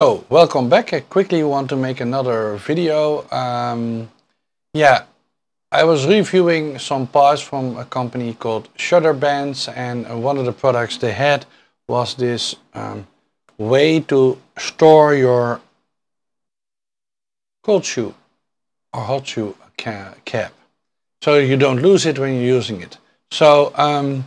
Oh, welcome back. I quickly want to make another video. Um, yeah, I was reviewing some parts from a company called Shutter Bands and uh, one of the products they had was this um, way to store your cold shoe or hot shoe ca cap so you don't lose it when you're using it. So um,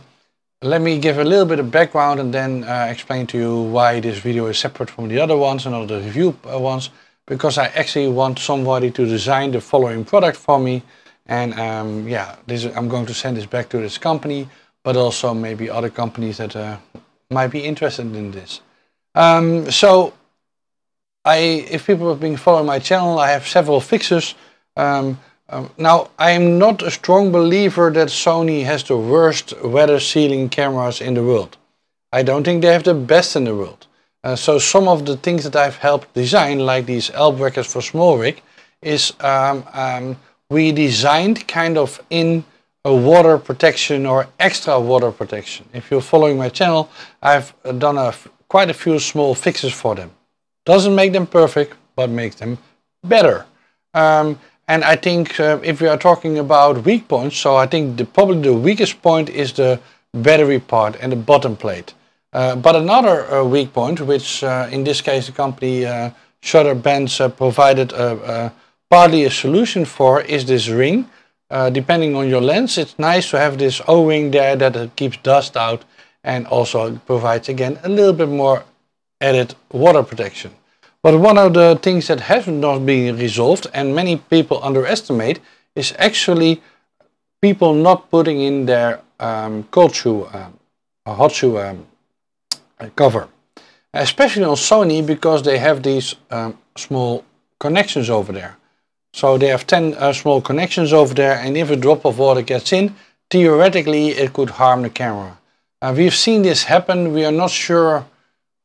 let me give a little bit of background and then uh, explain to you why this video is separate from the other ones and other review uh, ones. Because I actually want somebody to design the following product for me. And um, yeah, this, I'm going to send this back to this company, but also maybe other companies that uh, might be interested in this. Um, so, I, if people have been following my channel, I have several fixes. Um, um, now, I'm not a strong believer that Sony has the worst weather sealing cameras in the world. I don't think they have the best in the world. Uh, so some of the things that I've helped design, like these l brackets for small rig, is um, um, we designed kind of in a water protection or extra water protection. If you're following my channel, I've done a quite a few small fixes for them. Doesn't make them perfect, but makes them better. Um, and I think uh, if we are talking about weak points, so I think the, probably the weakest point is the battery part and the bottom plate. Uh, but another uh, weak point, which uh, in this case the company uh, Shutter Bands uh, provided partly a solution for, is this ring. depending on your lens, it's nice to have this O-ring there that keeps dust out and also provides again a little bit more added water protection. But one of the things that has not been resolved and many people underestimate is actually people not putting in their um, cold shoe, um, hot shoe um, cover. Especially on Sony because they have these um, small connections over there. So they have 10 uh, small connections over there and if a drop of water gets in, theoretically it could harm the camera. Uh, we've seen this happen, we are not sure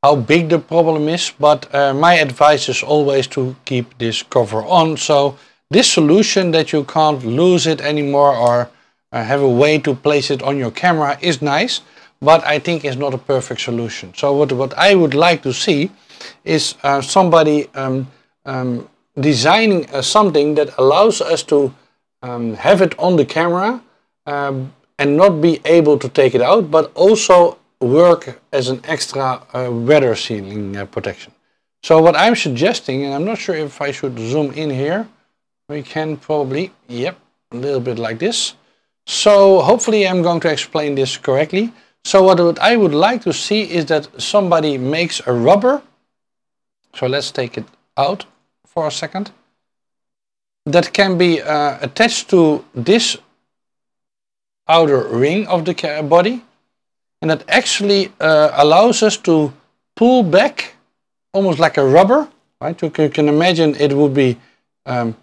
how big the problem is, but uh, my advice is always to keep this cover on. So this solution that you can't lose it anymore or uh, have a way to place it on your camera is nice, but I think it's not a perfect solution. So what, what I would like to see is uh, somebody um, um, designing uh, something that allows us to um, have it on the camera um, and not be able to take it out, but also work as an extra uh, weather sealing uh, protection. So what I'm suggesting, and I'm not sure if I should zoom in here, we can probably, yep, a little bit like this. So hopefully I'm going to explain this correctly. So what I would like to see is that somebody makes a rubber. So let's take it out for a second. That can be uh, attached to this outer ring of the body and that actually uh, allows us to pull back almost like a rubber right you can imagine it would be um,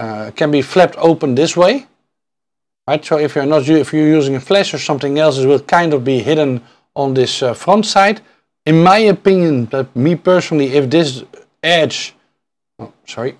uh, can be flapped open this way right so if you're not if you're using a flash or something else it will kind of be hidden on this uh, front side in my opinion but me personally if this edge oh, sorry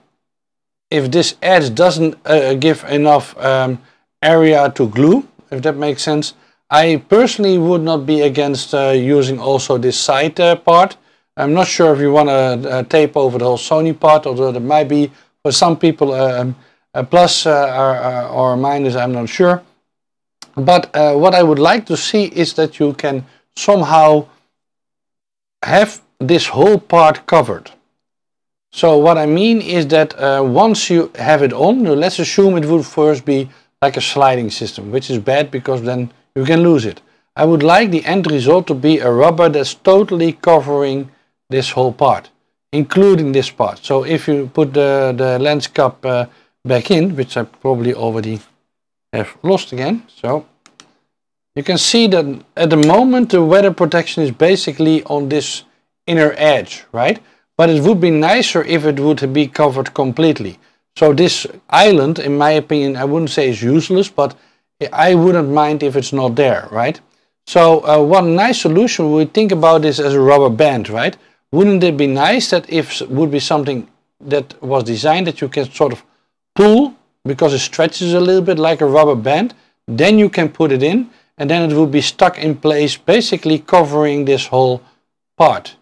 if this edge doesn't uh, give enough um, area to glue if that makes sense I personally would not be against uh, using also this side uh, part. I'm not sure if you want to uh, tape over the whole Sony part, although that might be for some people uh, um, a plus uh, or, or minus, I'm not sure. But what I would like to see is that you can somehow have this whole part covered. So what I mean is that uh, once you have it on, let's assume it would first be like a sliding system, which is bad because then you can lose it. I would like the end result to be a rubber that's totally covering this whole part, including this part. So if you put the, the lens cap uh, back in, which I probably already have lost again, so you can see that at the moment the weather protection is basically on this inner edge, right? But it would be nicer if it would be covered completely. So this island, in my opinion, I wouldn't say is useless, but I wouldn't mind if it's not there, right? So uh, one nice solution, we think about this as a rubber band, right? Wouldn't it be nice that if would be something that was designed that you can sort of pull because it stretches a little bit like a rubber band, then you can put it in and then it would be stuck in place, basically covering this whole part.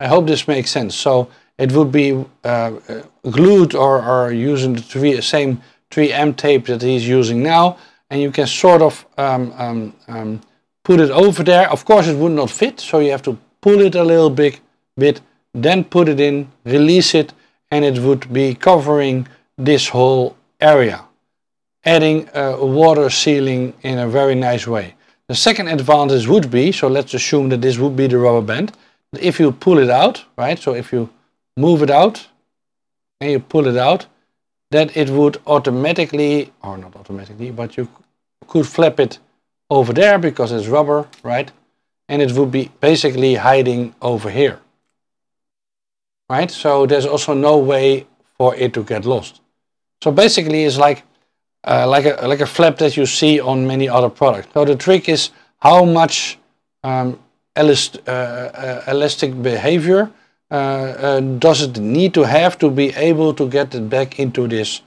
I hope this makes sense. So it would be uh, uh glued or, or using the three, same 3M tape that he's using now, and you can sort of um, um, um, put it over there. Of course it would not fit, so you have to pull it a little bit, bit then put it in, release it, and it would be covering this whole area. Adding a water sealing in a very nice way. The second advantage would be, so let's assume that this would be the rubber band, if you pull it out, right, so if you move it out, and you pull it out, that it would automatically, or not automatically, but you could flap it over there because it's rubber, right? And it would be basically hiding over here, right? So there's also no way for it to get lost. So basically it's like, uh, like, a, like a flap that you see on many other products. So the trick is how much um, elast uh, uh, elastic behavior uh, does it need to have to be able to get it back into this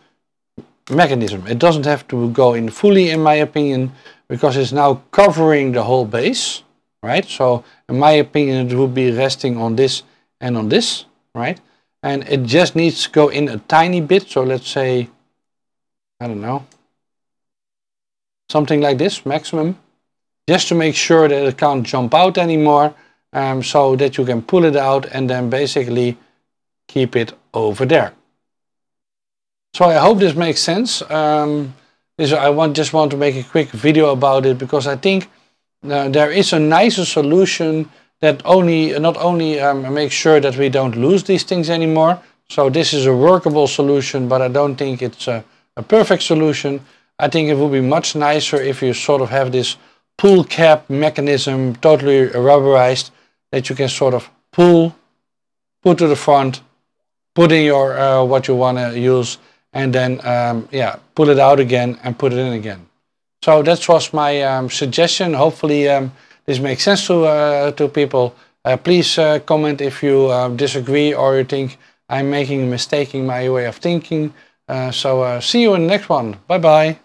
mechanism. It doesn't have to go in fully in my opinion because it's now covering the whole base, right? So in my opinion it would be resting on this and on this, right? And it just needs to go in a tiny bit, so let's say, I don't know, something like this, maximum, just to make sure that it can't jump out anymore um, so that you can pull it out and then basically keep it over there. So I hope this makes sense. Um, this, I want, just want to make a quick video about it because I think uh, there is a nicer solution that only not only um, makes sure that we don't lose these things anymore. So this is a workable solution, but I don't think it's a, a perfect solution. I think it would be much nicer if you sort of have this pull cap mechanism totally rubberized that you can sort of pull, put to the front, put in your uh, what you want to use, and then um, yeah, pull it out again and put it in again. So that was my um, suggestion. Hopefully um, this makes sense to uh, to people. Uh, please uh, comment if you uh, disagree or you think I'm making a mistake in my way of thinking. Uh, so see you in the next one. Bye bye.